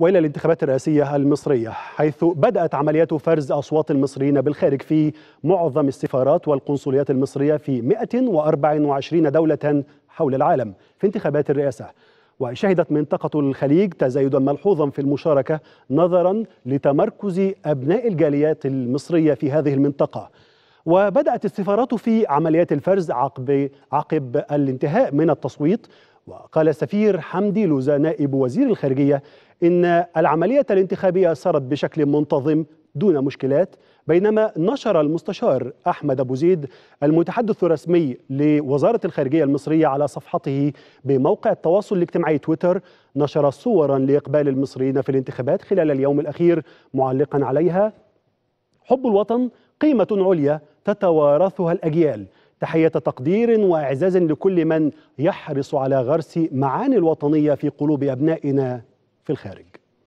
والى الانتخابات الرئاسيه المصريه حيث بدات عمليات فرز اصوات المصريين بالخارج في معظم السفارات والقنصليات المصريه في 124 دوله حول العالم في انتخابات الرئاسه وشهدت منطقة الخليج تزايدا ملحوظا في المشاركة نظرا لتمركز أبناء الجاليات المصرية في هذه المنطقة وبدأت السفارات في عمليات الفرز عقب, عقب الانتهاء من التصويت وقال السفير حمدي لوزا نائب وزير الخارجية إن العملية الانتخابية سارت بشكل منتظم دون مشكلات بينما نشر المستشار أحمد أبو زيد المتحدث الرسمي لوزارة الخارجية المصرية على صفحته بموقع التواصل الاجتماعي تويتر نشر صورا لإقبال المصريين في الانتخابات خلال اليوم الأخير معلقا عليها حب الوطن قيمة عليا تتوارثها الأجيال تحية تقدير وإعزاز لكل من يحرص على غرس معاني الوطنية في قلوب أبنائنا في الخارج